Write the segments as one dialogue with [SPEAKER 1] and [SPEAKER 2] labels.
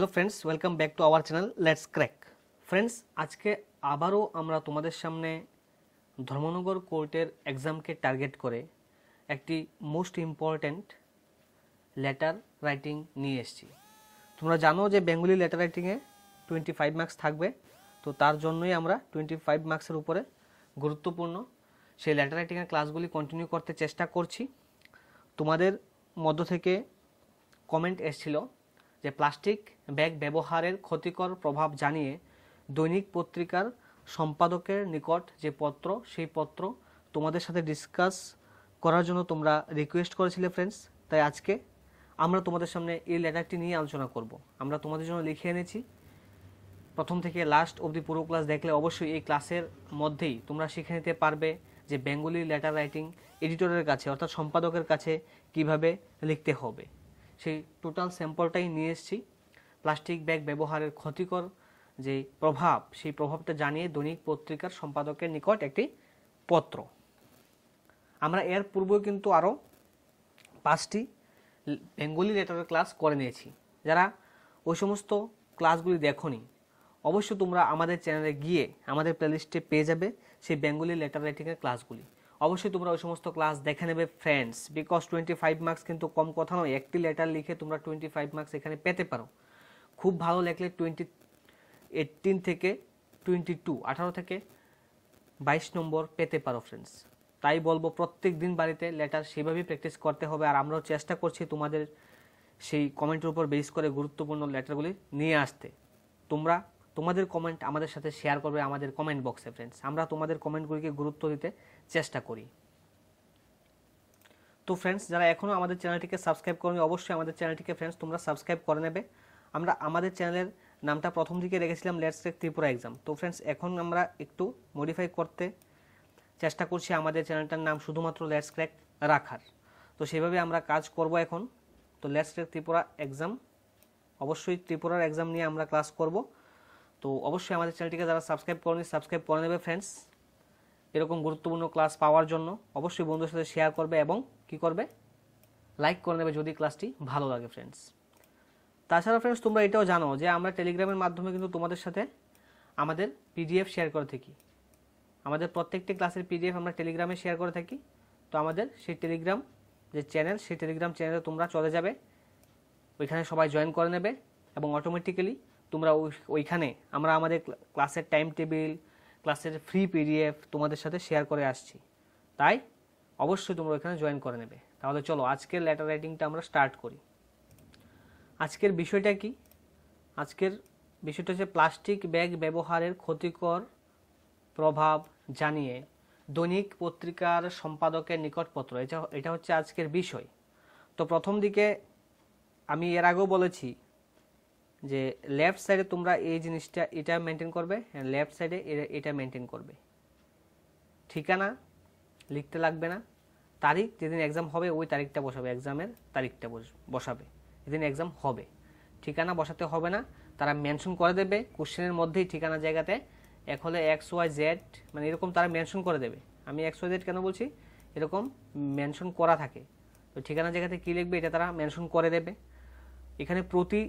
[SPEAKER 1] hello friends welcome back to our channel let's crack friends আজকে আবারও আমরা তোমাদের সামনে ধর্মনগর কোর্টের এক্সামকে টার্গেট করে একটি মোস্ট ইম্পর্ট্যান্ট লেটার রাইটিং নিয়ে এসেছি তোমরা জানো যে বেঙ্গলি লেটার রাইটিংয়ে টোয়েন্টি ফাইভ মার্ক্স থাকবে তো তার জন্যই আমরা টোয়েন্টি ফাইভ মার্ক্সের উপরে গুরুত্বপূর্ণ সেই লেটার রাইটিংয়ের ক্লাসগুলি কন্টিনিউ করতে চেষ্টা করছি তোমাদের মধ্য থেকে কমেন্ট এসছিল যে প্লাস্টিক ব্যাগ ব্যবহারের ক্ষতিকর প্রভাব জানিয়ে দৈনিক পত্রিকার সম্পাদকের নিকট যে পত্র সেই পত্র তোমাদের সাথে ডিসকাস করার জন্য তোমরা রিকোয়েস্ট করেছিলে ফ্রেন্ডস তাই আজকে আমরা তোমাদের সামনে এই লেটারটি নিয়ে আলোচনা করব আমরা তোমাদের জন্য লিখে এনেছি প্রথম থেকে লাস্ট অবধি পুরো ক্লাস দেখলে অবশ্যই এই ক্লাসের মধ্যেই তোমরা শিখে নিতে পারবে যে বেঙ্গলি লেটার রাইটিং এডিটরের কাছে অর্থাৎ সম্পাদকের কাছে কিভাবে লিখতে হবে সেই টোটাল স্যাম্পলটাই নিয়ে এসেছি প্লাস্টিক ব্যাগ ব্যবহারের ক্ষতিকর যে প্রভাব সেই প্রভাবটা জানিয়ে দৈনিক পত্রিকার সম্পাদকের নিকট একটি পত্র আমরা এর পূর্বে কিন্তু আরও পাঁচটি বেঙ্গলি লেটারের ক্লাস করে নিয়েছি যারা ওই সমস্ত ক্লাসগুলি দেখনি অবশ্য তোমরা আমাদের চ্যানেলে গিয়ে আমাদের প্লেলিস্টে পেয়ে যাবে সেই বেঙ্গলি লেটার রাইটিংয়ের ক্লাসগুলি অবশ্যই তোমরা ওই সমস্ত ক্লাস দেখে নেবে friends because twenty five marks কিন্তু কম কথা নয় একটি লেটার লিখে তোমরা টোয়েন্টি ফাইভ মার্কস এখানে পেতে পারো খুব ভালো লেখলে টোয়েন্টি এইটিন থেকে টোয়েন্টি টু আঠারো থেকে বাইশ নম্বর পেতে পারো ফ্রেন্ডস তাই বলবো প্রত্যেক দিন বাড়িতে লেটার সেভাবেই প্র্যাকটিস করতে হবে আর আমরাও চেষ্টা করছি তোমাদের সেই কমেন্টের উপর বেস করে গুরুত্বপূর্ণ লেটারগুলি নিয়ে আসতে তোমরা তোমাদের কমেন্ট আমাদের সাথে শেয়ার করবে আমাদের কমেন্ট বক্সে ফ্রেন্ডস আমরা তোমাদের কমেন্টগুলিকে গুরুত্ব দিতে চেষ্টা করি তো ফ্রেন্ডস যারা এখনও আমাদের চ্যানেলটিকে সাবস্ক্রাইব করেনি অবশ্যই আমাদের চ্যানেলটিকে ফ্রেন্ডস তোমরা সাবস্ক্রাইব করে নেবে আমরা আমাদের চ্যানেলের নামটা প্রথম দিকে রেখেছিলাম লেটস টেক ত্রিপুরা এক্সাম তো ফ্রেন্ডস এখন আমরা একটু মডিফাই করতে চেষ্টা করছি আমাদের চ্যানেলটার নাম শুধুমাত্র লেটস ক্র্যাক রাখার তো সেভাবে আমরা কাজ করব এখন তো লেটস ক্র্যাক ত্রিপুরা এক্সাম অবশ্যই ত্রিপুরার এক্সাম নিয়ে আমরা ক্লাস করব তো অবশ্যই আমাদের চ্যানেলটিকে যারা সাবস্ক্রাইব করেনি সাবস্ক্রাইব করে নেবে ফ্রেন্ডস এরকম গুরুত্বপূর্ণ ক্লাস পাওয়ার জন্য অবশ্যই বন্ধুদের সাথে শেয়ার করবে এবং কি করবে লাইক করে নেবে যদি ক্লাসটি ভালো লাগে ফ্রেন্ডস তাছাড়া ফ্রেন্ডস তোমরা এটাও জানো যে আমরা টেলিগ্রামের মাধ্যমে কিন্তু তোমাদের সাথে আমাদের পিডিএফ শেয়ার করে থাকি আমাদের প্রত্যেকটি ক্লাসের পিডিএফ আমরা টেলিগ্রামে শেয়ার করে থাকি তো আমাদের সেই টেলিগ্রাম যে চ্যানেল সেই টেলিগ্রাম চ্যানেলে তোমরা চলে যাবে ওইখানে সবাই জয়েন করে নেবে এবং অটোমেটিক্যালি তোমরা ওইখানে আমরা আমাদের ক্লাসের টাইম টেবিল ক্লাসের ফ্রি পিডিএফ তোমাদের সাথে শেয়ার করে আসছি তাই অবশ্যই তোমরা এখানে জয়েন করে নেবে তাহলে চলো আজকের লেটার রাইটিংটা আমরা স্টার্ট করি আজকের বিষয়টা কি আজকের বিষয়টা হচ্ছে প্লাস্টিক ব্যাগ ব্যবহারের ক্ষতিকর প্রভাব জানিয়ে দৈনিক পত্রিকার সম্পাদকের নিকটপত্র এটা এটা হচ্ছে আজকের বিষয় তো প্রথম দিকে আমি এর আগেও বলেছি যে লেফট সাইডে তোমরা এই জিনিসটা এটা মেনটেন করবে লেফট সাইডে এটা মেনটেন করবে ঠিকানা লিখতে লাগবে না তারিখ যেদিন এক্সাম হবে ওই তারিখটা বসাবে এক্সামের তারিখটা বসাবে যেদিন এক্সাম হবে ঠিকানা বসাতে হবে না তারা মেনশন করে দেবে কোশ্চেনের মধ্যেই ঠিকানা জায়গাতে এক হলে এক্স ওয়াই জেড মানে এরকম তারা মেনশন করে দেবে আমি এক্স ওয়াই জেড কেন বলছি এরকম মেনশন করা থাকে তো ঠিকানা জায়গাতে কী লিখবে এটা তারা মেনশন করে দেবে এখানে প্রতি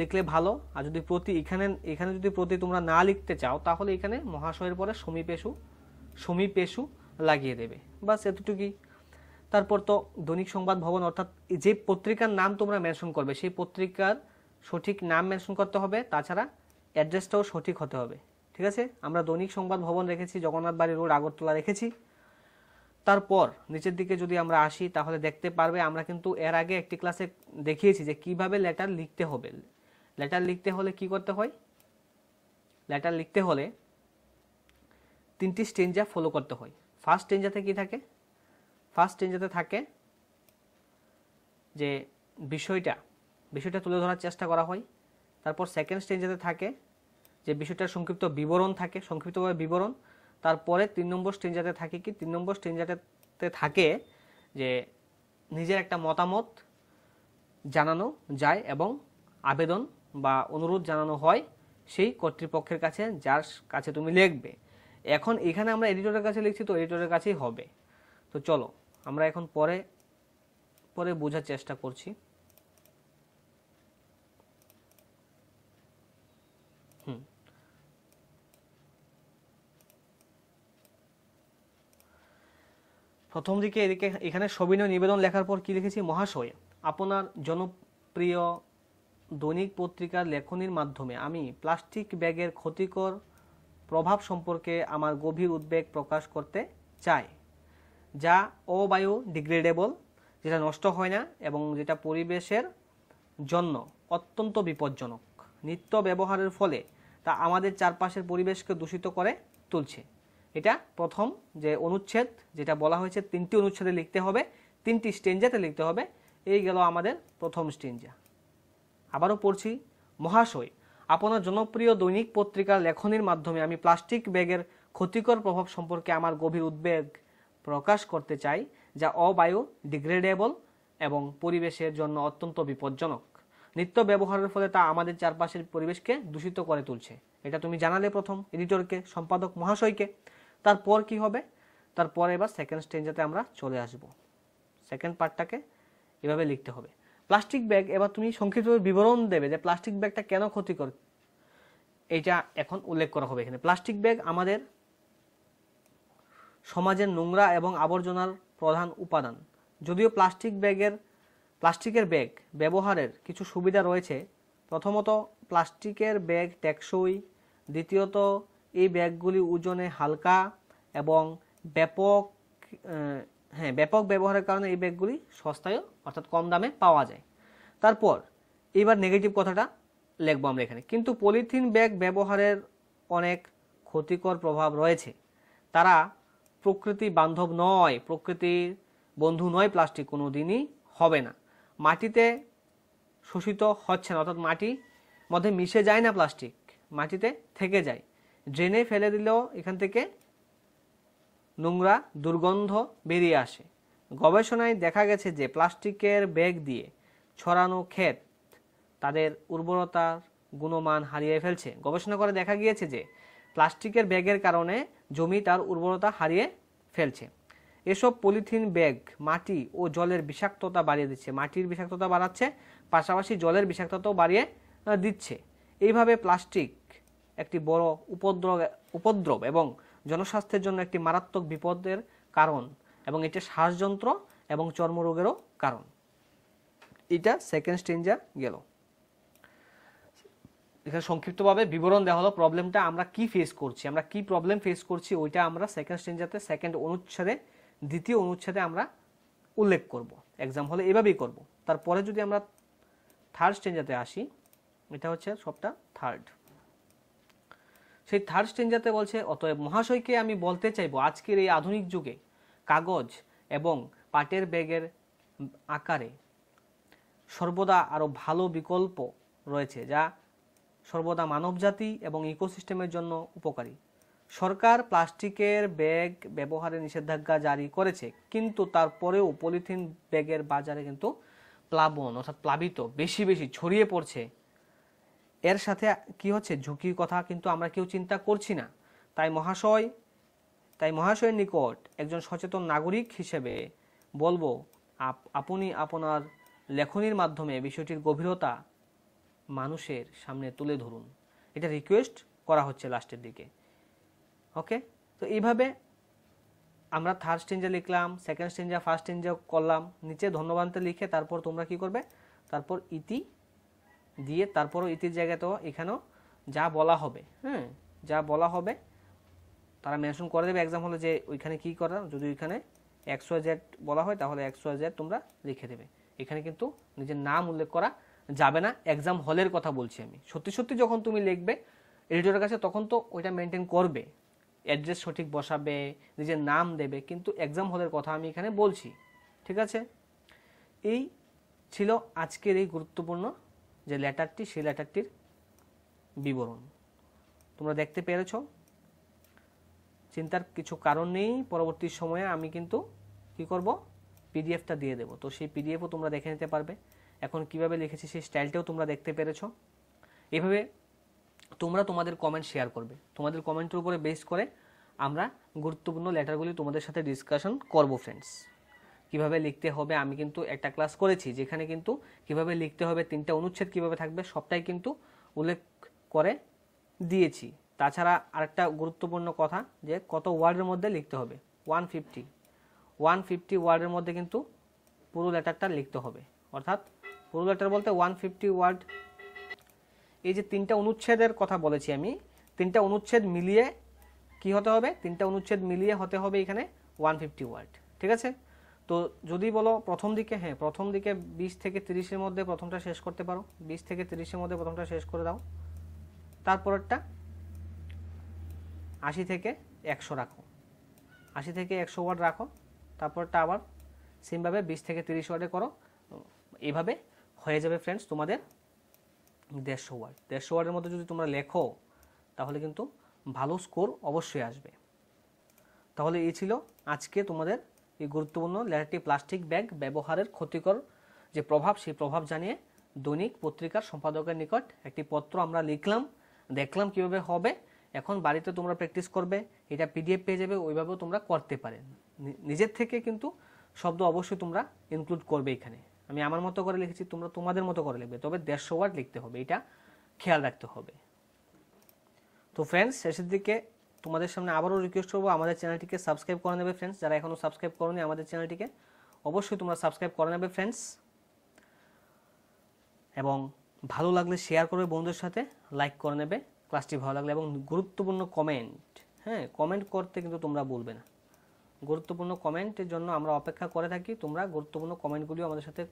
[SPEAKER 1] লিখলে ভালো আর যদি প্রতি এখানে এখানে যদি প্রতি তোমরা না লিখতে চাও তাহলে এখানে মহাশয়ের পরে সমীপেশু সমীপেশু লাগিয়ে দেবে বাস এতটুকুই তারপর তো দৈনিক সংবাদ ভবন অর্থাৎ যে পত্রিকার নাম তোমরা মেনশন করবে সেই পত্রিকার সঠিক নাম মেনশন করতে হবে তাছাড়া অ্যাড্রেসটাও সঠিক হতে হবে ঠিক আছে আমরা দৈনিক সংবাদ ভবন রেখেছি জগন্নাথ বাড়ি রোড আগরতলা রেখেছি তারপর নিচের দিকে যদি আমরা আসি তাহলে দেখতে পারবে আমরা কিন্তু এর আগে একটি ক্লাসে দেখিয়েছি যে কিভাবে লেটার লিখতে হবে লেটার লিখতে হলে কি করতে হয় লেটার লিখতে হলে তিনটি স্টেঞ্জা ফলো করতে হয় ফার্স্ট স্টেঞ্জাতে কি থাকে ফার্স্ট স্টেঞ্জাতে থাকে যে বিষয়টা বিষয়টা তুলে ধরার চেষ্টা করা হয় তারপর সেকেন্ড স্টেঞ্জাতে থাকে যে বিষয়টার সংক্ষিপ্ত বিবরণ থাকে সংক্ষিপ্তভাবে বিবরণ তারপরে তিন নম্বর স্টেঞ্জাতে থাকে কি তিন নম্বর স্টেঞ্জাতে থাকে যে নিজের একটা মতামত জানানো যায় এবং আবেদন বা অনুরোধ জানানো হয় সেই কর্তৃপক্ষের কাছে যার কাছে তুমি লিখবে এখন এখানে আমরা এডিটরের কাছে লিখছি তো এডিটরের কাছেই হবে তো চলো আমরা এখন পরে পরে বোঝার চেষ্টা করছি হুম প্রথম দিকে এদিকে এখানে সবিনয় নিবেদন লেখার পর কি লিখেছি মহাশয় আপনার জনপ্রিয় দৈনিক পত্রিকার লেখনীর মাধ্যমে আমি প্লাস্টিক ব্যাগের ক্ষতিকর প্রভাব সম্পর্কে আমার গভীর উদ্বেগ প্রকাশ করতে চাই যা অবায়ু ডিগ্রেডেবল যেটা নষ্ট হয় না এবং যেটা পরিবেশের জন্য অত্যন্ত বিপজ্জনক নিত্য ব্যবহারের ফলে তা আমাদের চারপাশের পরিবেশকে দূষিত করে তুলছে এটা প্রথম যে অনুচ্ছেদ যেটা বলা হয়েছে তিনটি অনুচ্ছেদে লিখতে হবে তিনটি স্টেঞ্জাতে লিখতে হবে এই গেল আমাদের প্রথম স্টেঞ্জা আবারও পড়ছি মহাশয় আপনার জনপ্রিয় দৈনিক পত্রিকার লেখনির মাধ্যমে আমি প্লাস্টিক ব্যাগের ক্ষতিকর প্রভাব সম্পর্কে আমার গভীর উদ্বেগ প্রকাশ করতে চাই যা অবায়ু ডিগ্রেডেবল এবং পরিবেশের জন্য অত্যন্ত বিপজ্জনক নিত্য ব্যবহারের ফলে তা আমাদের চারপাশের পরিবেশকে দূষিত করে তুলছে এটা তুমি জানালে প্রথম এডিটরকে সম্পাদক মহাশয়কে তারপর কি হবে তারপর এবার সেকেন্ড স্টেঞ্জাতে আমরা চলে আসব সেকেন্ড পার্টটাকে এভাবে লিখতে হবে প্লাস্টিক ব্যাগ এবার তুমি সংক্ষিপ্তভাবে বিবরণ দেবে যে প্লাস্টিক ব্যাগটা কেন ক্ষতিকর এটা এখন উল্লেখ করা হবে এখানে প্লাস্টিক ব্যাগ আমাদের সমাজের নোংরা এবং আবর্জনার প্রধান উপাদান যদিও প্লাস্টিক ব্যাগের প্লাস্টিকের ব্যাগ ব্যবহারের কিছু সুবিধা রয়েছে প্রথমত প্লাস্টিকের ব্যাগ টেকসই দ্বিতীয়ত এই ব্যাগগুলি ওজনে হালকা এবং ব্যাপক হ্যাঁ ব্যাপক ব্যবহারের কারণে এই ব্যাগগুলি সস্তায়ও অর্থাৎ কম দামে পাওয়া যায় তারপর এবার নেগেটিভ কথাটা লিখবো আমরা এখানে কিন্তু পলিথিন ব্যাগ ব্যবহারের অনেক ক্ষতিকর প্রভাব রয়েছে তারা প্রকৃতি বান্ধব নয় প্রকৃতির বন্ধু নয় প্লাস্টিক কোনো দিনই হবে না মাটিতে শোষিত হচ্ছে না অর্থাৎ মাটি মধ্যে মিশে যায় না প্লাস্টিক মাটিতে থেকে যায় ড্রেনে ফেলে দিলেও এখান থেকে নোংরা দুর্গন্ধ বেরিয়ে আসে গবেষণায় দেখা গেছে যে প্লাস্টিকের ব্যাগ দিয়ে ছড়ানো ক্ষেত তাদের উর্বরতার গুণমান হারিয়ে ফেলছে গবেষণা করে দেখা গিয়েছে যে প্লাস্টিকের ব্যাগের কারণে জমি তার উর্বরতা হারিয়ে ফেলছে এসব পলিথিন ব্যাগ মাটি ও জলের বিষাক্ততা বাড়িয়ে দিচ্ছে মাটির বিষাক্ততা বাড়াচ্ছে পাশাপাশি জলের বিষাক্ততাও বাড়িয়ে দিচ্ছে এইভাবে প্লাস্টিক একটি বড় উপদ্রব উপদ্রব এবং জনস্বাস্থ্যের জন্য একটি মারাত্মক বিপদের কারণ এবং এটি শ্বাসযন্ত্র এবং চর্মরোগেরও কারণ এটা সেকেন্ড স্টেঞ্জা গেল এখানে সংক্ষিপ্তভাবে বিবরণ দেওয়া হলো প্রবলেমটা আমরা কি ফেস করছি আমরা কি প্রবলেম ফেস করছি ওইটা আমরা সেকেন্ড স্টেঞ্জাতে সেকেন্ড অনুচ্ছেদে দ্বিতীয় অনুচ্ছেদে আমরা উল্লেখ করব এক্সাম হলে এভাবেই করব তারপরে যদি আমরা থার্ড স্টেঞ্জাতে আসি এটা হচ্ছে সবটা থার্ড সেই থার্ড স্টেঞ্জাতে বলছে অতএব মহাশয়কে আমি বলতে চাইব আজকের এই আধুনিক যুগে কাগজ এবং পাটের ব্যাগের আকারে সর্বদা আরও ভালো বিকল্প রয়েছে যা সর্বদা মানবজাতি এবং ইকোসিস্টেমের জন্য উপকারী সরকার প্লাস্টিকের ব্যাগ ব্যবহারে নিষেধাজ্ঞা জারি করেছে কিন্তু তারপরেও পলিথিন ব্যাগের বাজারে কিন্তু প্লাবন অর্থাৎ প্লাবিত বেশি বেশি ছড়িয়ে পড়ছে এর সাথে কি হচ্ছে ঝুঁকির কথা কিন্তু আমরা কেউ চিন্তা করছি না তাই মহাশয় তাই মহাশয়ের নিকট একজন সচেতন নাগরিক হিসেবে বলবো আপনি আপনার লেখনির মাধ্যমে বিষয়টির গভীরতা মানুষের সামনে তুলে ধরুন এটা রিকোয়েস্ট করা হচ্ছে লাস্টের দিকে ওকে তো এইভাবে আমরা থার্ড স্টেঞ্জে লিখলাম সেকেন্ড স্টেঞ্জে ফার্স্ট স্টেঞ্জে করলাম নিচে ধন্যবাদ লিখে তারপর তোমরা কি করবে তারপর ইতি দিয়ে তারপরও ইতির জায়গায় তো এখানেও যা বলা হবে হ্যাঁ যা বলা হবে তারা মেনশন করে দেবে এক্সাম হলে যে ওইখানে কী করা যদি ওইখানে একশো জেড বলা হয় তাহলে একশো জেড তোমরা লিখে দেবে এখানে কিন্তু নিজের নাম উল্লেখ করা যাবে না এক্সাম হলের কথা বলছি আমি সত্যি সত্যি যখন তুমি লিখবে এডিটরের কাছে তখন তো ওইটা মেনটেন করবে অ্যাড্রেস সঠিক বসাবে নিজের নাম দেবে কিন্তু এক্সাম হলের কথা আমি এখানে বলছি ঠিক আছে এই ছিল আজকের এই গুরুত্বপূর্ণ যে লেটারটি সেই লেটারটির বিবরণ তোমরা দেখতে পেরেছ চিন্তার কিছু কারণ নেই পরবর্তী সময়ে আমি কিন্তু কি করব পিডিএফটা দিয়ে দেব তো সেই পিডিএফও তোমরা দেখে নিতে পারবে এখন কিভাবে লিখেছি সেই স্টাইলটাও তোমরা দেখতে পেরেছ এভাবে তোমরা তোমাদের কমেন্ট শেয়ার করবে তোমাদের কমেন্টের উপরে বেস করে আমরা গুরুত্বপূর্ণ লেটারগুলি তোমাদের সাথে ডিসকাশন করব ফ্রেন্ডস কিভাবে লিখতে হবে আমি কিন্তু একটা ক্লাস করেছি যেখানে কিন্তু কিভাবে লিখতে হবে তিনটা অনুচ্ছেদ কিভাবে থাকবে সবটাই কিন্তু উল্লেখ করে দিয়েছি তাছাড়া আরেকটা গুরুত্বপূর্ণ কথা যে কত ওয়ার্ডের মধ্যে লিখতে হবে ওয়ান ফিফটি ওয়ান ফিফটি ওয়ার্ডের মধ্যে কিন্তু পুরো লেটারটা লিখতে হবে অর্থাৎ পুরো লেটার বলতে ওয়ান ফিফটি ওয়ার্ড এই যে তিনটা অনুচ্ছেদের কথা বলেছি আমি তিনটা অনুচ্ছেদ মিলিয়ে কি হতে হবে তিনটা অনুচ্ছেদ মিলিয়ে হতে হবে এখানে ওয়ান ফিফটি ওয়ার্ড ঠিক আছে তো যদি বলো প্রথম দিকে হ্যাঁ প্রথম দিকে বিশ থেকে তিরিশের মধ্যে প্রথমটা শেষ করতে পারো বিশ থেকে তিরিশের মধ্যে প্রথমটা শেষ করে দাও তারপরেরটা আশি থেকে একশো রাখো আশি থেকে একশো ওয়ার্ড রাখো তারপরটা আবার সেমভাবে বিশ থেকে তিরিশ ওয়ার্ডে করো এভাবে হয়ে যাবে ফ্রেন্ডস তোমাদের দেড়শো ওয়ার্ড দেড়শো ওয়ার্ডের মধ্যে যদি তোমরা লেখো তাহলে কিন্তু ভালো স্কোর অবশ্যই আসবে তাহলে এই ছিল আজকে তোমাদের এই গুরুত্বপূর্ণ লেটারটি প্লাস্টিক ব্যাগ ব্যবহারের ক্ষতিকর যে প্রভাব সেই প্রভাব জানিয়ে দৈনিক পত্রিকার সম্পাদকের নিকট একটি পত্র আমরা লিখলাম দেখলাম কিভাবে হবে এখন বাড়িতে তোমরা প্র্যাকটিস করবে এটা পিডিএফ পেয়ে যাবে ওইভাবেও তোমরা করতে পারে নিজের থেকে কিন্তু শব্দ অবশ্যই তোমরা ইনক্লুড করবে এখানে আমি আমার মতো করে লিখেছি তোমরা তোমাদের মতো করে লিখবে তবে দেড়শো ওয়ার্ড লিখতে হবে এটা খেয়াল রাখতে হবে তো ফ্রেন্ডস শেষের দিকে তোমাদের সামনে আবারও রিকোয়েস্ট করবো আমাদের চ্যানেলটিকে সাবস্ক্রাইব করে নেবে ফ্রেন্ডস যারা এখনও সাবস্ক্রাইব করোনি আমাদের চ্যানেলটিকে অবশ্যই তোমরা সাবস্ক্রাইব করে নেবে ফ্রেন্ডস এবং ভালো লাগলে শেয়ার করবে বন্ধুদের সাথে লাইক করে নেবে ক্লাসটি ভালো লাগলে এবং গুরুত্বপূর্ণ কমেন্ট হ্যাঁ কমেন্ট করতে কিন্তু তোমরা বলবে না গুরুত্বপূর্ণ কমেন্টের জন্য আমরা অপেক্ষা করে থাকি তোমরা গুরুত্বপূর্ণ কমেন্টগুলিও আমাদের সাথে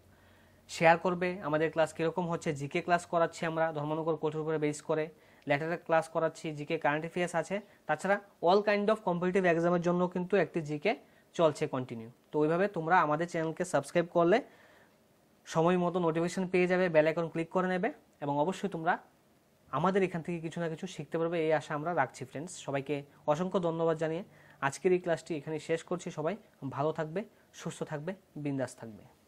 [SPEAKER 1] শেয়ার করবে আমাদের ক্লাস কীরকম হচ্ছে জিকে ক্লাস করাচ্ছি আমরা ধর্মনগর কঠোর করে বেস করে ল্যাটারাল ক্লাস করাচ্ছি জিকে কারেন্ট অ্যাফেয়ার্স আছে তাছাড়া অল কাইন্ড অফ কম্পিটিটিভ এক্সামের জন্য কিন্তু একটি জিকে চলছে কন্টিনিউ তো ওইভাবে তোমরা আমাদের চ্যানেলকে সাবস্ক্রাইব করলে সময় মতো নোটিফিকেশান পেয়ে যাবে বেল আইকন ক্লিক করে নেবে এবং অবশ্যই তোমরা আমাদের এখান থেকে কিছু না কিছু শিখতে পারবে এই আশা আমরা রাখছি ফ্রেন্ডস সবাইকে অসংখ্য ধন্যবাদ জানিয়ে আজকের এই ক্লাসটি এখানে শেষ করছি সবাই ভালো থাকবে সুস্থ থাকবে বিন্দাস থাকবে